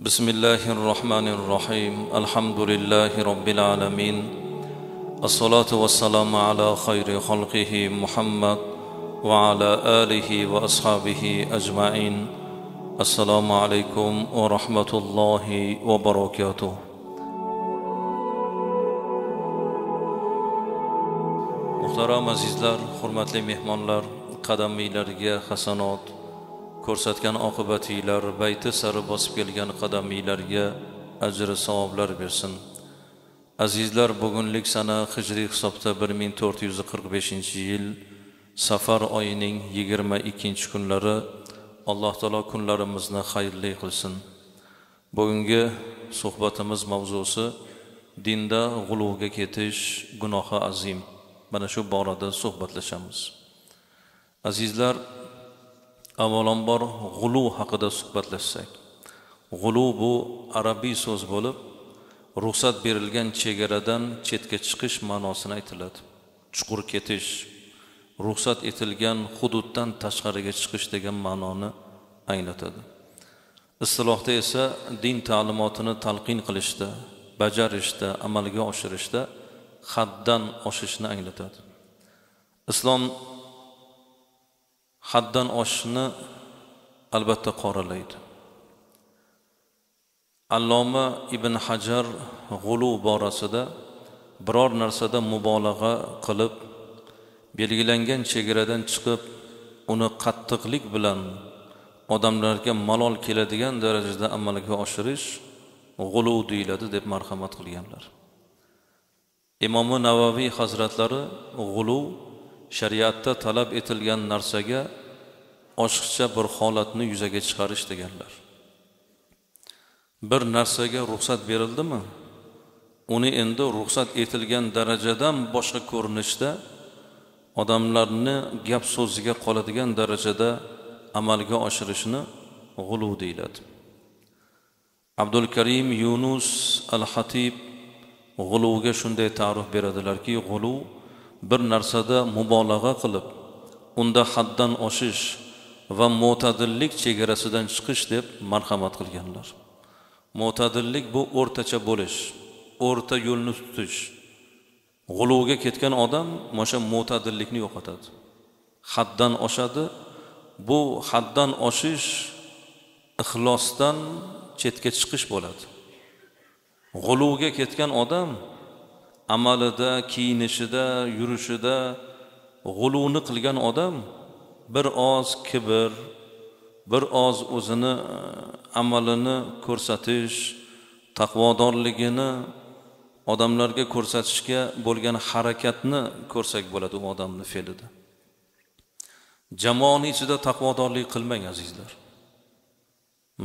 بسم الله الرحمن الرحيم الحمد لله رب العالمين الصلاة والسلام على خير خلقه محمد وعلى آله وأصحابه أجمعين السلام عليكم ورحمة الله وبركاته محترم عزيزlar hurmatli قدمي qadamiylarga خسنات ko'rsatgan oqibatinglar bayti sari bosib kelgan qadamiylarga ajri savoblar bersin azizlar bugunlik sana hijriy hisobda bir ming to'rt yuz qirq beshinchi yil safar oyining yigirma ikkinchi kunlari alloh taolo kunlarimizni xayrli qilsin bugungi suhbatimiz mavzusi dinda g'uluvga ketish gunohi azim mana shu borada suhbatlashamiz azizlar avvalambor g'ulu haqida suhbatlashsak g'ulu bu arabiy so'z bo'lib ruxsat berilgan chegaradan chetga chiqish ma'nosini aytiladi chuqur ketish ruxsat etilgan hududdan tashqariga chiqish degan ma'noni anglatadi istilohda esa din ta'limotini talqin qilishda bajarishda amalga oshirishda haddan oshishni anglatadi islom haddan oshishni albatta qoralaydi alloma ibn hajar g'ulu borasida biror narsada mubolag'a qilib belgilangan chegaradan chiqib uni qattiqlik bilan odamlarga malol keladigan darajada amalga oshirish g'ulu deyiladi deb marhamat qilganlar imomi navaviy hazratlari g'ulu shariatda talab etilgan narsaga oshiqcha bir holatni yuzaga chiqarish deganlar bir narsaga ruxsat berildimi uni endi ruxsat etilgan darajadan boshqa ko'rinishda odamlarni gap so'ziga qoladigan darajada amalga oshirishni g'ulu deyiladi abdul karim yunus al hatib g'uluvga shunday ta'rif beradilarki g'uluv bir narsada mubolag'a qilib unda haddan oshish va mo'tadillik chegarasidan chiqish deb marhamat qilganlar mo'tadillik bu o'rtacha bo'lish o'rta yo'lni tutish g'uluvga ketgan odam mana shu mo'tadillikni yo'qotadi haddan oshadi bu haddan oshish ixlosdan chetga chiqish bo'ladi g'uluvga ketgan odam amalida kiyinishida yurishida g'uluvni qilgan odam bir oz kibr bir oz o'zini e, amalini ko'rsatish taqvodorligini odamlarga ko'rsatishga bo'lgan harakatni ko'rsak bo'ladi u odamni fe'lida jamoani ichida taqvodorlik qilmang azizlar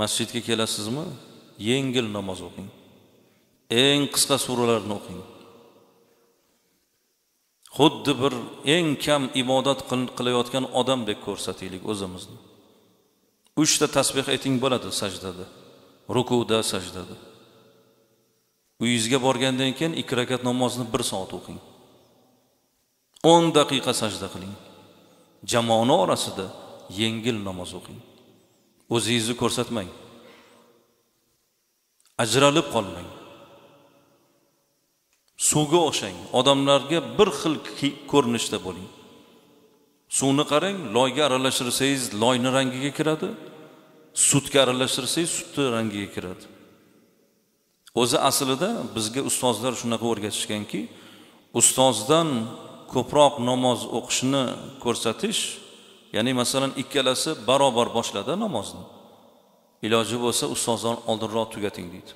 masjidga kelasizmi yengil namoz o'qing eng qisqa suralarni o'qing xuddi bir eng kam ibodat qilayotgan odamdek ko'rsataylik o'zimizni uchta tasbeh ayting bo'ladi sajdada rukuda sajdada uyingizga borgandan keyin ikki rakat namozni bir soat o'qing o'n daqiqa sajda qiling jamoani orasida yengil namoz o'qing o'zingizni ko'rsatmang ajralib qolmang suvga o'xshang odamlarga bir xil ko'rinishda bo'ling suvni qarang loyga aralashtirsangiz loyni rangiga kiradi sutga aralashtirsangiz sutni rangiga kiradi o'zi aslida bizga ustozlar shunaqa o'rgatishganki ustozdan ko'proq namoz o'qishni ko'rsatish ya'ni masalan ikkalasi barobar boshladi namozni iloji bo'lsa ustozdan oldinroq tugating deydi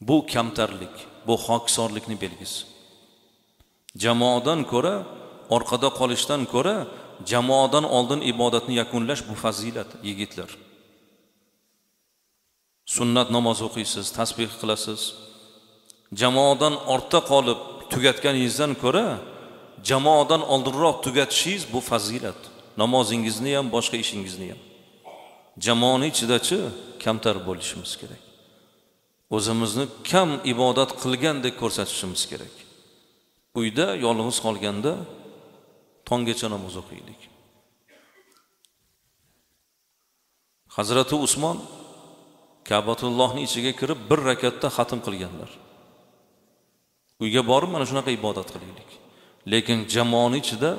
bu kamtarlik bu hokisorlikni belgisi jamoadan ko'ra orqada qolishdan ko'ra jamoadan oldin ibodatni yakunlash bu fazilat yigitlar sunnat namoz o'qiysiz tasbeh qilasiz jamoadan ortda qolib tugatganingizdan ko'ra jamoadan oldinroq tugatishingiz bu fazilat namozingizni ham boshqa ishingizni ham jamoani ichidachi kamtar bo'lishimiz kerak o'zimizni kam ibodat qilgandek ko'rsatishimiz kerak uyda yolg'iz qolganda tonggacha namoz o'qiylik hazrati usmon kabatullohni ichiga kirib bir rakatda xatm qilganlar uyga borib mana shunaqa ibodat qilaylik lekin jamoani ichida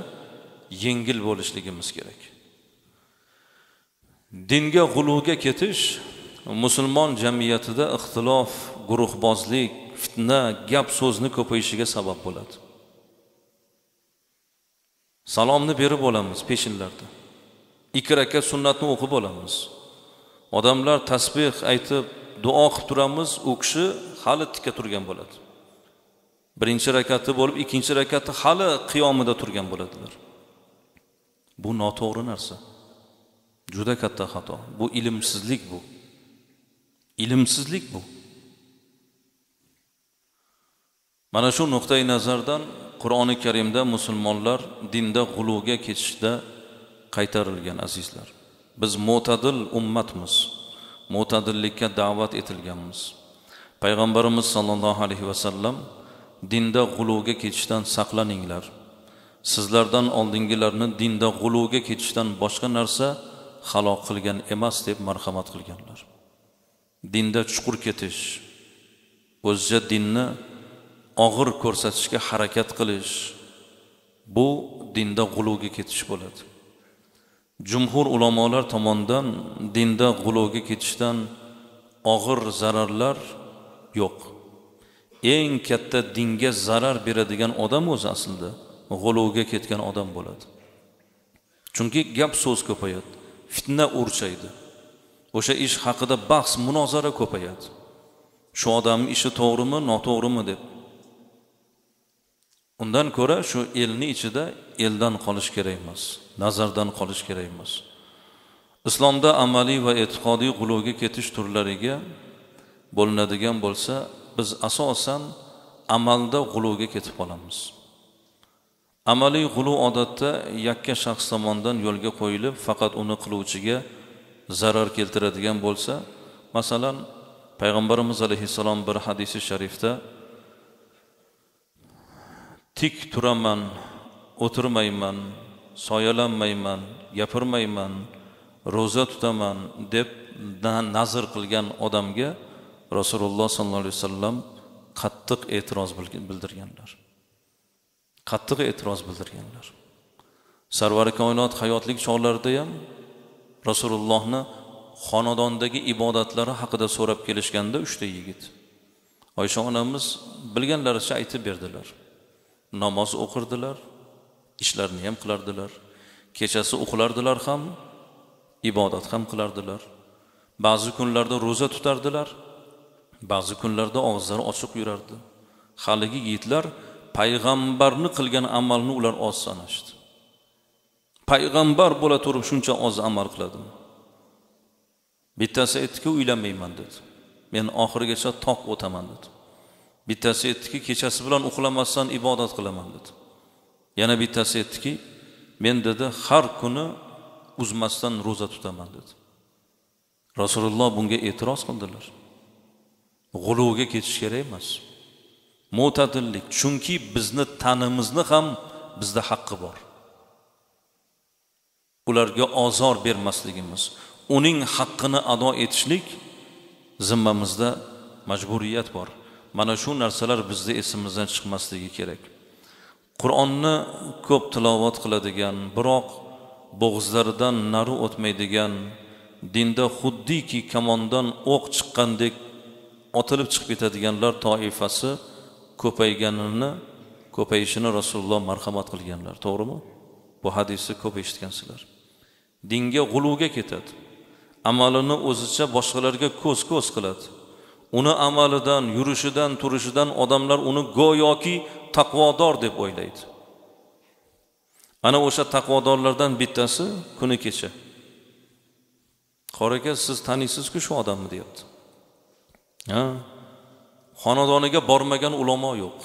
yengil bo'lishligimiz kerak dinga g'uluvga ketish musulmon jamiyatida ixtilof guruhbozlik fitna gap so'zni ko'payishiga sabab bo'ladi salomni berib olamiz peshinlarda ikki rakat sunnatni o'qib olamiz odamlar tasbeh aytib duo qilib turamiz u kishi hali tikka turgan bo'ladi birinchi rakati bo'lib ikkinchi rakati hali qiyomida turgan bo'ladilar bu noto'g'ri narsa juda katta xato bu ilmsizlik bu ilmsizlik bu mana shu nuqtai nazardan qur'oni karimda musulmonlar dinda g'uluvga ketishda qaytarilgan azizlar biz mo'tadil ummatmiz mo'tadillikka da'vat etilganmiz payg'ambarimiz sollallohu alayhi vasallam dinda g'uluvga ketishdan saqlaninglar sizlardan oldingilarni dinda g'uluvga ketishdan boshqa narsa halok qilgan emas deb marhamat qilganlar dinda chuqur ketish o'zicha dinni og'ir ko'rsatishga harakat qilish bu dinda g'uluvga ketish bo'ladi jumhur ulamolar tomonidan dinda g'uluvga ketishdan og'ir zararlar yo'q eng katta dinga zarar beradigan odam o'zi aslida g'uluvga ketgan odam bo'ladi chunki gap so'z ko'payadi fitna o'rchaydi o'sha ish haqida bahs munozara ko'payadi shu odamni ishi to'g'rimi noto'g'rimi deb undan ko'ra shu elni ichida eldan qolish kerak emas nazardan qolish kerak emas islomda amaliy va e'tiqodiy g'uluvga ketish turlariga bo'linadigan bo'lsa biz asosan amalda g'uluvga ketib qolamiz amaliy g'ulu odatda yakka shaxs tomonidan yo'lga qo'yilib faqat uni qiluvchiga zarar keltiradigan bo'lsa masalan payg'ambarimiz alayhissalom bir hadisi sharifda tik turaman o'tirmayman soyalanmayman gapirmayman ro'za tutaman deb nazr qilgan odamga rasululloh sollallohu alayhi vasallam qattiq e'tiroz bildirganlar qattiq e'tiroz bildirganlar sarvari koinot hayotlik chog'larida ham rasulullohni xonadondagi ibodatlari haqida so'rab kelishganda uchta yigit oysha onamiz bilganlaricha aytib berdilar namoz o'qirdilar ishlarini ham qilardilar kechasi uxlardilar ham ibodat ham qilardilar ba'zi kunlarda ro'za tutardilar ba'zi kunlarda og'izlari ochiq yurardi haligi yigitlar payg'ambarni qilgan amalni ular oz sanashdi payg'ambar bo'la turib shuncha oz amal qiladimi bittasi aytdiki uylanmayman dedi men oxirigacha toq o'taman dedi bittasi aytdiki kechasi bilan uxlamasdan ibodat qilaman dedi yana bittasi aytdiki men dedi har kuni uzmasdan ro'za tutaman dedi rasululloh bunga e'tiroz qildilar g'uluvga ketish kerak emas mo'tadillik chunki bizni tanimizni ham bizda haqqi bor ularga ozor bermasligimiz uning haqqini ado etishlik zimmamizda majburiyat bor mana shu narsalar bizni esimizdan chiqmasligi kerak qur'onni ko'p tilovat qiladigan biroq bo'g'izlaridan nari o'tmaydigan dinda xuddiki kamondan o'q chiqqandek otilib chiqib ketadiganlar toifasi ko'payganini ko'payishini rasululloh marhamat qilganlar to'g'rimi bu hadisni ko'p eshitgansizlar dinga g'uluvga ketadi amalini o'zicha boshqalarga ko'z ko'z qiladi uni amalidan yurishidan turishidan odamlar uni go'yoki taqvodor deb o'ylaydi ana o'sha taqvodorlardan bittasi kuni kecha qor aka siz taniysizku shu odamni deyapti ha xonadoniga bormagan ulamo yo'q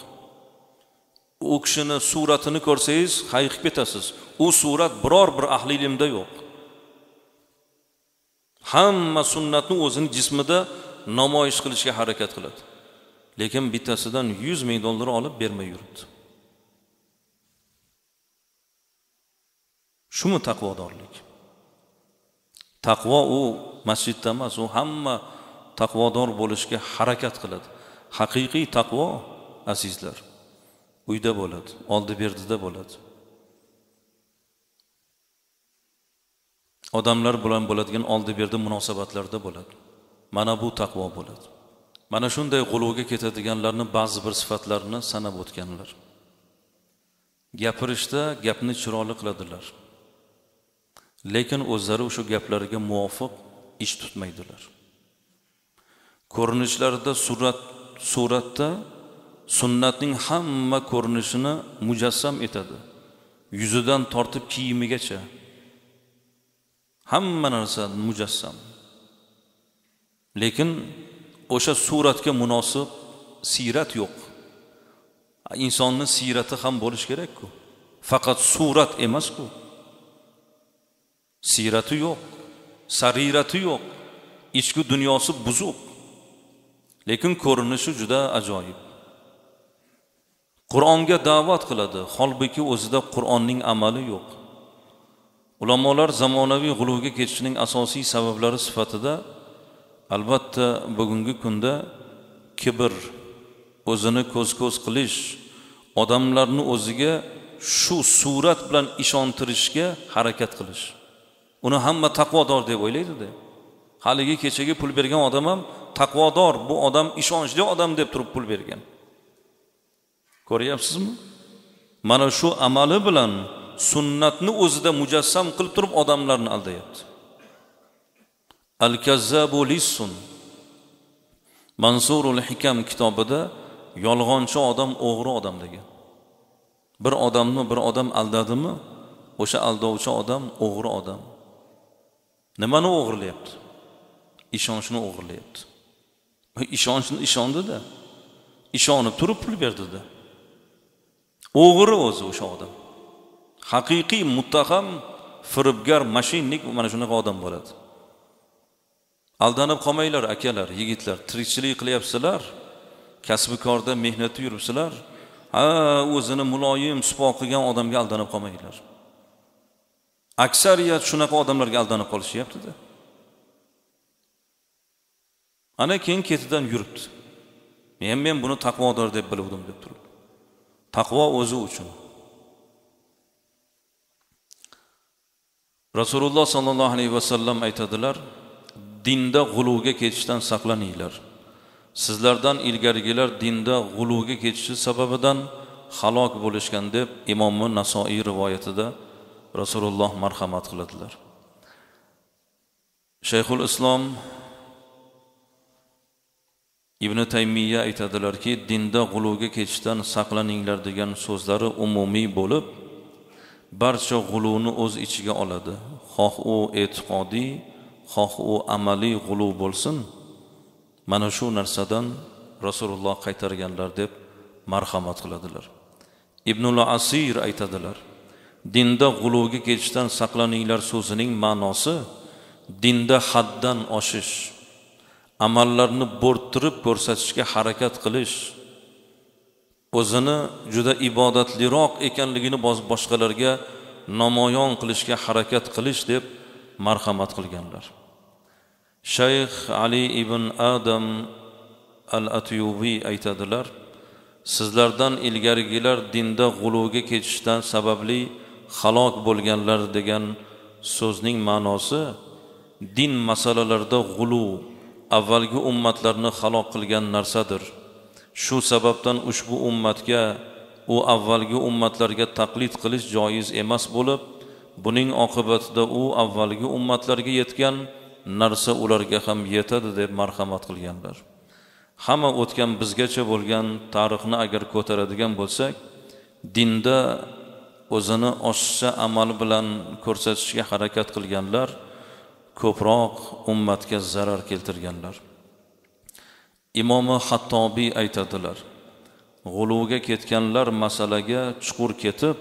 u kishini suratini ko'rsangiz hayiqib ketasiz u surat biror bir ahli ilmda yo'q hamma sunnatni o'zini jismida namoyish qilishga harakat qiladi lekin bittasidan yuz ming dollar olib bermay yuribdi shumi taqvodorlik taqvo u masjidda emas u hamma taqvodor bo'lishga harakat qiladi haqiqiy taqvo azizlar uyda bo'ladi oldi berdida bo'ladi odamlar bilan bo'ladigan oldi berdi munosabatlarda bo'ladi mana bu taqvo bo'ladi mana shunday g'uluvga ketadiganlarni ba'zi bir sifatlarini sanab o'tganlar gapirishda gapni chiroyli qiladilar lekin o'zlari o'sha gaplariga muvofiq ish tutmaydilar ko'rinishlarida surat suratda sunnatning hamma ko'rinishini mujassam etadi yuzidan tortib kiyimigacha hamma narsa mujassam lekin o'sha suratga munosib siyrat yo'q insonni siyrati ham bo'lishi kerakku faqat surat emasku siyrati yo'q sarirati yo'q ichki dunyosi buzuq lekin ko'rinishi juda ajoyib qur'onga da'vat qiladi holbuki o'zida qur'onning amali yo'q ulamolar zamonaviy g'uluvga ketishining asosiy sabablari sifatida albatta bugungi kunda kibr o'zini ko'z ko'z qilish odamlarni o'ziga shu surat bilan ishontirishga harakat qilish uni hamma taqvodor deb o'ylaydida haligi kechagi pul bergan odam ham taqvodor bu odam ishonchli odam deb turib pul bergan ko'ryapsizmi mana shu amali bilan sunnatni o'zida mujassam qilib turib odamlarni aldayapti al kazzabu lissun mansurul hikam kitobida yolg'onchi odam o'g'ri odam degan bir odamni bir odam aldadimi o'sha aldovchi odam o'g'ri odam nimani o'g'irlayapti ishonchni o'g'irlayapti ishonchni ishondida ishonib turib pul berdida o'g'ri o'zi o'sha odam haqiqiy muttaham firibgar mashinnik mana shunaqa odam bo'ladi aldanib qolmanglar akalar yigitlar tirikchilik qilyapsizlar kasbikorda mehnatda yuribsizlar ha o'zini muloyim sipo qilgan odamga aldanib qolmanglar aksariyat shunaqa odamlarga aldanib qolishyaptida ana keyin ketidan yuribdi men men buni taqvodor deb biluvdim deb turib taqvo o'zi uchun rasululloh sollallohu alayhi vasallam aytadilar dinda g'uluvga ketishdan saqlaninglar sizlardan ilgarigilar dinda g'uluvga ketishi sababidan halok bo'lishgan deb imomi nasoiy rivoyatida rasululloh marhamat qiladilar shayxul islom ibn taymiya aytadilarki dinda g'uluvga ketishdan saqlaninglar degan so'zlari umumiy bo'lib barcha g'uluvni o'z ichiga oladi xoh u e'tiqodiy xoh u amaliy g'uluv bo'lsin mana shu narsadan rasululloh qaytarganlar deb marhamat qiladilar ibnul asir aytadilar dinda g'uluvga ketishdan saqlaninglar so'zining ma'nosi dinda haddan oshish amallarni bo'rttirib ko'rsatishga harakat qilish o'zini juda ibodatliroq ekanligini boshqalarga namoyon qilishga harakat qilish deb marhamat qilganlar shayx ali ibn adam al atyubiy aytadilar sizlardan ilgarigilar dinda g'uluvga ketishdan sababli halok bo'lganlar degan so'zning ma'nosi din masalalarida g'ulu avvalgi ummatlarni halok qilgan narsadir shu sababdan ushbu ummatga u avvalgi ummatlarga taqlid qilish joiz emas bo'lib buning oqibatida u avvalgi ummatlarga yetgan narsa ularga ham yetadi deb marhamat qilganlar hamma o'tgan bizgacha bo'lgan tarixni agar ko'taradigan bo'lsak dinda o'zini oshiqcha amal bilan ko'rsatishga harakat qilganlar ko'proq ummatga zarar keltirganlar imomi hattobiy aytadilar g'uluvga ketganlar masalaga chuqur ketib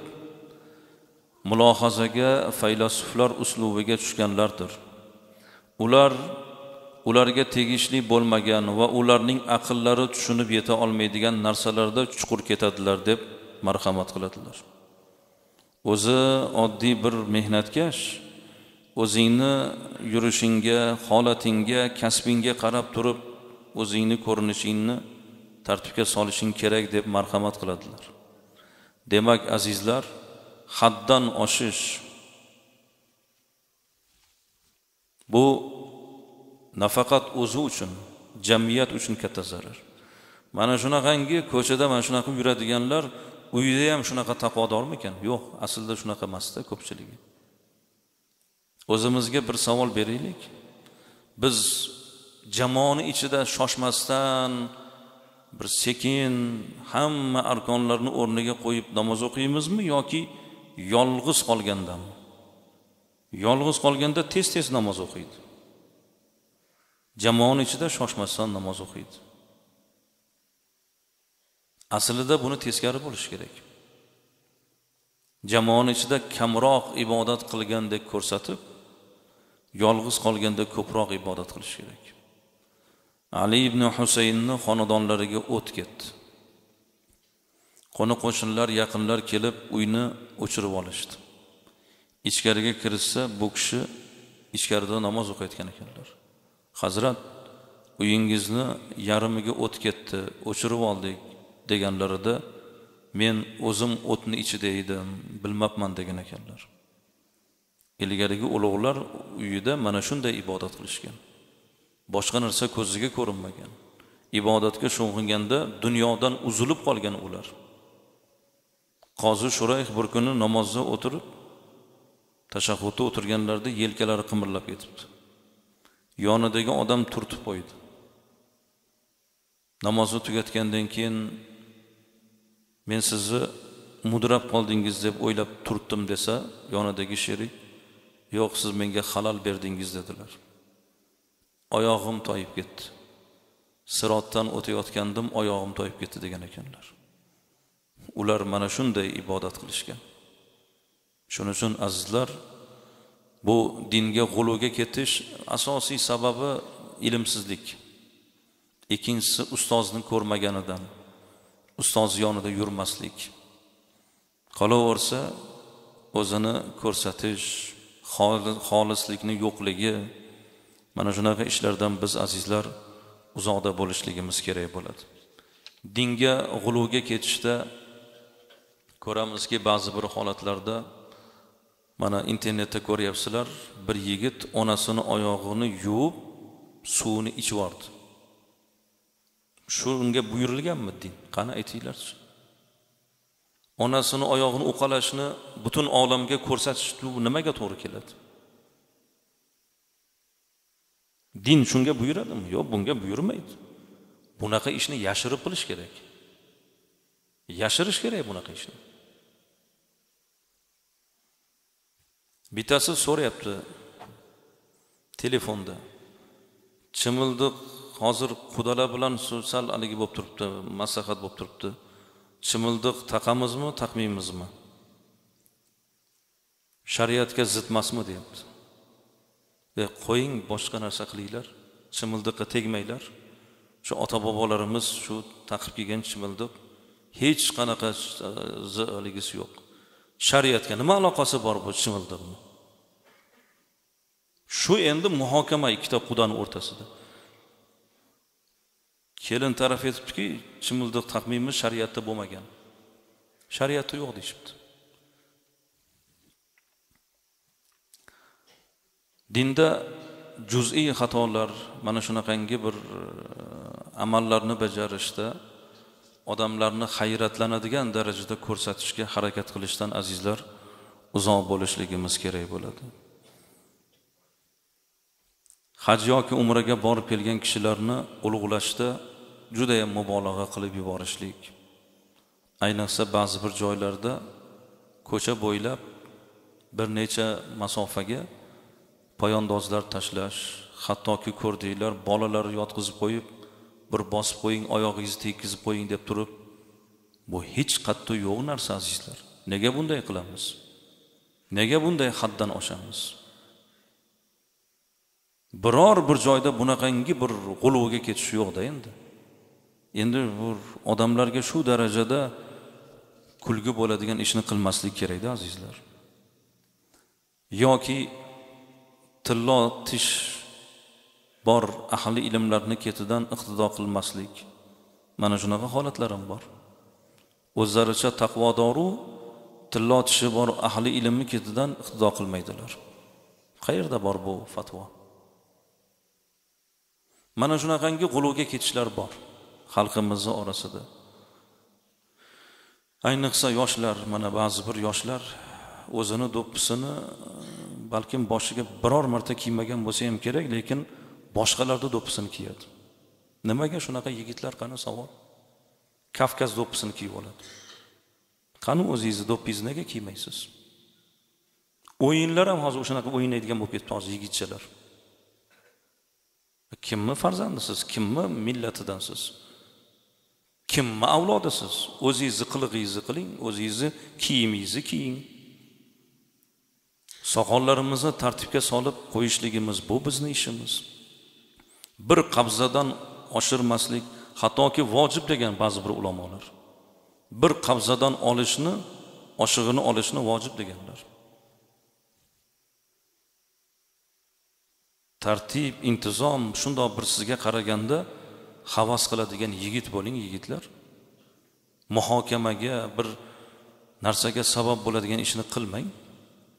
mulohazaga faylasuflar uslubiga tushganlardir ular ularga tegishli bo'lmagan va ularning aqllari tushunib yeta olmaydigan narsalarda chuqur ketadilar deb marhamat qiladilar o'zi oddiy bir mehnatkash o'zingni yurishingga holatingga kasbingga qarab turib o'zingni ko'rinishingni tartibga solishing kerak deb marhamat qiladilar demak azizlar haddan oshish bu nafaqat o'zi uchun jamiyat uchun katta zarar mana shunaqangi ko'chada mana shunaqa qilib yuradiganlar uyda ham shunaqa taqvodormikan yo'q aslida shunaqa emasda ko'pchiligi o'zimizga bir savol beraylik biz jamoani ichida shoshmasdan bir sekin hamma arkonlarni o'rniga qo'yib namoz o'qiymizmi yoki yolg'iz qolgandami yolg'iz qolganda tez tez namoz o'qiydi jamoani ichida shoshmasdan namoz o'qiydi aslida buni teskari bo'lishi kerak jamoani ichida kamroq ibodat qilgandek ko'rsatib yolg'iz qolganda ko'proq ibodat qilish kerak ali ibn husaynni xonadonlariga o't ketdi qo'ni qo'shnilar yaqinlar kelib uyni o'chirib olishdi ichkariga kirishsa bu kishi ichkarida namoz o'qiyotgan ekanlar hazrat uyingizni yarmiga o't ketdi o'chirib oldik deganlarida men o'zim o'tni ichida edim bilmabman degan ekanlar ilgarigi ulug'lar uyida mana shunday ibodat qilishgan boshqa narsa ko'ziga ko'rinmagan ibodatga sho'ng'inganda dunyodan uzilib qolgan ular qozi shurayh bir kuni namozda o'tirib tashahhudda o'tirganlarida yelkalari qimirlab ketibdi yonidagi odam turtib qo'ydi namozni tugatgandan keyin men sizni mudrab qoldingiz deb o'ylab turtdim desa yonidagi sherik yo'q siz menga halol berdingiz dedilar oyog'im toyib ketdi sirotdan o'tayotgandim oyog'im toyib ketdi degan ekanlar ular mana shunday ibodat qilishgan shuning uchun azizlar bu dinga g'uluvga ketish asosiy sababi ilmsizlik ikkinchisi ustozni ko'rmaganidan ustoz yonida yurmaslik qolaversa o'zini ko'rsatish xolislikni yo'qligi mana shunaqa ishlardan biz azizlar uzoqda bo'lishligimiz kerak bo'ladi dinga g'uluvga ketishda ko'ramizki ba'zi bir holatlarda mana internetda ko'ryapsizlar bir yigit onasini oyog'ini yuvib suvini ichib yubordi shu unga buyurilganmi din qani aytinglarchi onasini oyog'ini uqalashni butun olamga ko'rsatish nimaga to'g'ri keladi din shunga buyuradimi yo'q bunga buyurmaydi bunaqa ishni yashirib qilish kerak yashirish kerak bunaqa ishni bittasi so'rayapti telefonda chimildiq hozir qudalar bilan sal haligi bo'lib turibdi maslahat bo'lib turibdi chimildiq taqamizmi taqmaymizmi shariatga zid emasmi deyapti e qo'ying boshqa narsa qilinglar chimildiqqa tegmanglar shu ota bobolarimiz shu taqib kelgan chimildiq hech qanaqa haligisi e, yo'q shariatga nima aloqasi bor bu chimildiqni shu endi muhokama ikkita qudani o'rtasida kelin taraf aytibdiki chimildiq taqmaymiz shariatda bo'lmagan shariatda yo'q deyishibdi dinda juz'iy xatolar mana shunaqangi bir e, amallarni bajarishda odamlarni hayratlanadigan darajada ko'rsatishga harakat qilishdan azizlar uzoq bo'lishligimiz kerak bo'ladi haj yoki umraga borib kelgan kishilarni ulug'lashda judayam mubolag'a qilib yuborishlik ayniqsa ba'zi bir joylarda ko'cha bo'ylab bir necha masofaga poyandozlar tashlash hattoki ko'rdinglar bolalar yotqizib qo'yib bir bosib qo'ying oyog'ingizni tekkizib qo'ying deb turib bu hech qatta yo'q narsa azizlar nega bunday qilamiz nega bunday haddan oshamiz biror bir joyda bunaqangi bir g'uluvga ketish yo'qda endi endi bu odamlarga shu darajada kulgi bo'ladigan ishni qilmaslik kerakda azizlar yoki tillo tish bor ahli ilmlarni ketidan iqtido qilmaslik mana shunaqa holatlar ham bor o'zlaricha taqvodoru tillo tishi bor ahli ilmni ketidan iqtido qilmaydilar qayerda bor bu fatvo mana shunaqangi g'uluvga ketishlar bor xalqimizni orasida ayniqsa yoshlar mana ba'zi bir yoshlar o'zini do'ppisini balkim boshiga biror marta kiymagan bo'lsa ham kerak lekin boshqalarda do'ppisini kiyadi nimaga shunaqa yigitlar qani savol kavkaz do'ppisini kiyib oladi qani o'zingizni do'ppingizni nega kiymaysiz o'yinlar ham hozir o'shanaqa o'ynaydigan bo'lib ketdi hozir yigitchalar kimni farzandisiz kimni millatidansiz kimni avlodisiz o'zingizni qilig'ingizni qiling o'zingizni kiyimingizni kiying soqollarimizni tartibga solib qo'yishligimiz bu bizni ishimiz bir qabzadan oshirmaslik hattoki vojib degan ba'zi bir ulamolar bir qabzadan olishni oshig'ini olishni vojib deganlar tartib intizom shundoq bir sizga qaraganda havas qiladigan yigit bo'ling yigitlar muhokamaga bir narsaga sabab bo'ladigan ishni qilmang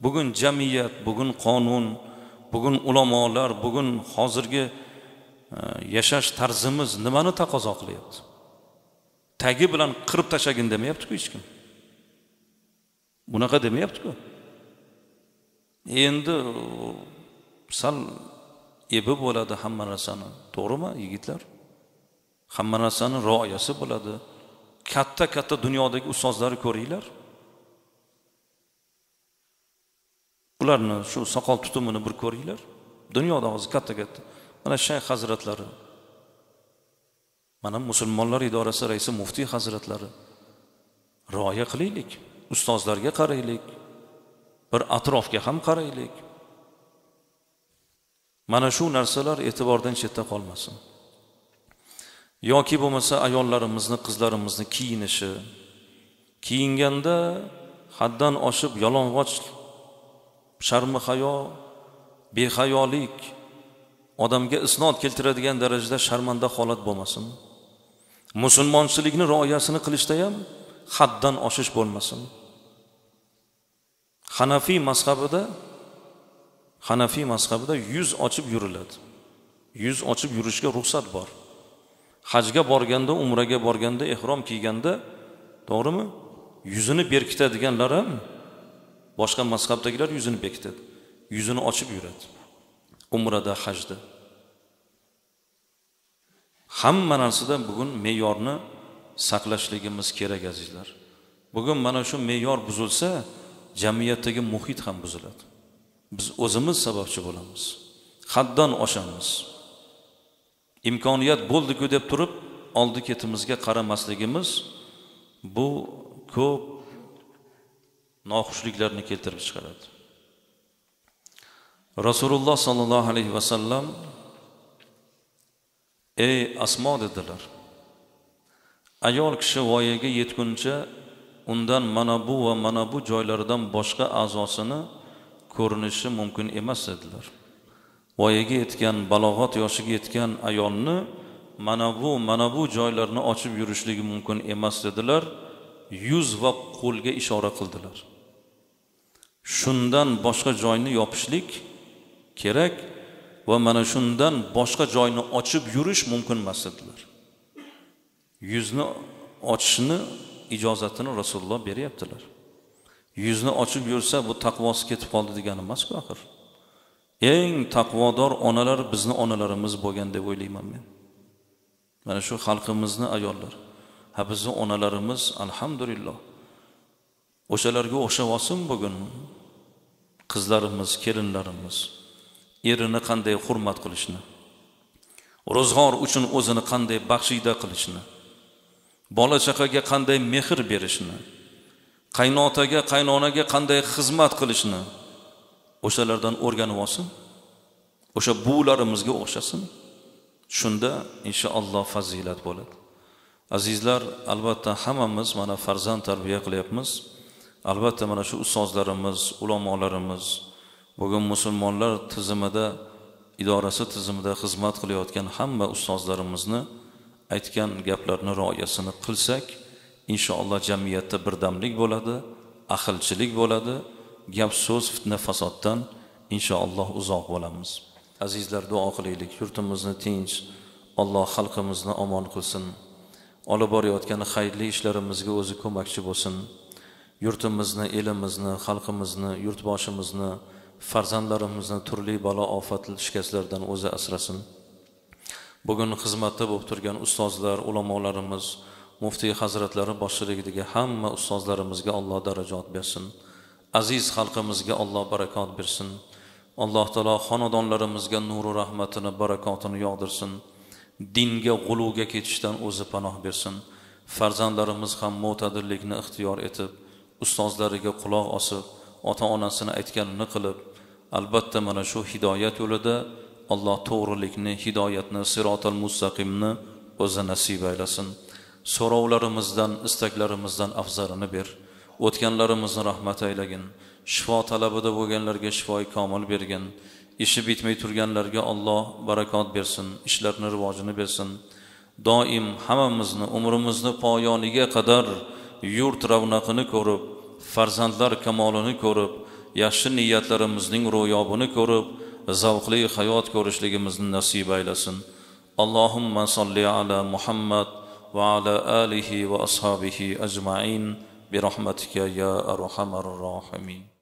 bugun jamiyat bugun qonun bugun ulamolar bugun hozirgi e, yashash tarzimiz nimani taqozo qilyapti tagi bilan qirib tashlagin demayaptiku hech kim bunaqa demayaptiku endi sal ebi bo'ladi hamma narsani to'g'rimi yigitlar hamma narsani rioyasi bo'ladi katta katta dunyodagi ustozlarni ko'ringlar ularni shu soqol tutumini bir ko'ringlar dunyoda hozir katta katta mana shayx hazratlari mana musulmonlar idorasi raisi muftiy hazratlari rioya qilaylik ustozlarga qaraylik bir atrofga ham qaraylik mana shu narsalar e'tibordan chetda qolmasin yoki bo'lmasa ayollarimizni qizlarimizni kiyinishi kiyinganda haddan oshib yalang'och sharmi hayo behayolik odamga isnot keltiradigan darajada sharmanda holat bo'lmasin musulmonchilikni rioyasini qilishda ham haddan oshish bo'lmasin hanafiy mazhabida hanafiy mazhabida yuz ochib yuriladi yuz ochib yurishga ruxsat bor hajga borganda umraga borganda ehrom kiyganda to'g'rimi yuzini berkitadiganlar ham boshqa mazhabdagilar yuzini bekitadi yuzini ochib yuradi umrada hajda hamma narsada bugun me'yorni saqlashligimiz kerak azizlar bugun mana shu me'yor buzilsa jamiyatdagi muhit ham buziladi biz o'zimiz sababchi bo'lamiz haddan oshamiz imkoniyat bo'ldiku deb turib oldi ketimizga qaramasligimiz bu ko'p noxushliklarni keltirib chiqaradi rasululloh sollallohu alayhi vasallam ey asmo dedilar ayol kishi voyaga yetguncha undan mana bu va mana bu joylaridan boshqa a'zosini ko'rinishi mumkin emas dedilar voyaga yetgan balog'at yoshiga yetgan ayolni mana bu mana bu joylarni ochib yurishligi mumkin emas dedilar yuz va qo'lga ishora qildilar shundan boshqa joyni yopishlik kerak va mana shundan boshqa joyni ochib yurish mumkin emas dedilar yuzni ochishni ijozatini rasululloh beryaptilar yuzni ochib yursa bu taqvosi ketib qoldi degani emasku axir eng taqvodor onalar bizni onalarimiz bo'lgan deb o'ylayman men mana shu xalqimizni ayollari ha bizni onalarimiz alhamdulillah o'shalarga o'xshab olsin bugun qizlarimiz kelinlarimiz erini qanday hurmat qilishni ro'zg'or uchun o'zini qanday baxshida qilishni bola chaqaga qanday mehr berishni qaynotaga qaynonaga qanday xizmat qilishni o'shalardan o'rganib olsin o'sha buvlarimizga o'xshasin shunda inshaalloh fazilat bo'ladi azizlar albatta hammamiz mana farzand tarbiya qilyapmiz albatta mana shu ustozlarimiz ulamolarimiz bugun musulmonlar tizimida idorasi tizimida xizmat qilayotgan hamma ustozlarimizni aytgan gaplarni rioyasini qilsak inshaalloh jamiyatda birdamlik bo'ladi ahilchilik bo'ladi gap so'z fitna fasoddan inshaalloh uzoq bo'lamiz azizlar duo qilaylik yurtimizni tinch alloh xalqimizni omon qilsin olib borayotgan xayrli ishlarimizga o'zi ko'makchi bo'lsin yurtimizni elimizni xalqimizni yurtboshimizni farzandlarimizni turli balo ofat shikastlardan o'zi asrasin bugun xizmatda bo'lib turgan ustozlar ulamolarimiz muftiy hazratlari boshchiligidagi hamma ustozlarimizga alloh darajot bersin aziz xalqimizga alloh barakot bersin alloh taolo xonadonlarimizga nuru rahmatini barakotini yog'dirsin dinga g'uluvga ketishdan o'zi panoh bersin farzandlarimiz ham mo'tadillikni ixtiyor etib ustozlariga quloq osib ota onasini aytganini qilib albatta mana shu hidoyat yo'lida alloh to'g'rilikni hidoyatni sirotil mustaqimni o'zi nasib aylasin so'rovlarimizdan istaklarimizdan afzalini ber o'tganlarimizni rahmat aylagin shifo talabida bo'lganlarga shifoi komil bergin ishi bitmay turganlarga olloh barakot bersin ishlarni rivojini bersin doim hammamizni umrimizni poyoniga qadar yurt ravnaqini ko'rib farzandlar kamolini ko'rib yaxshi niyatlarimizning ro'yobini ko'rib zavqli hayot ko'rishligimizni nasib aylasin allohumma solli ala muhammad va ala alihi va ashabihi ajmain برحمتك يا arhamar الراحمين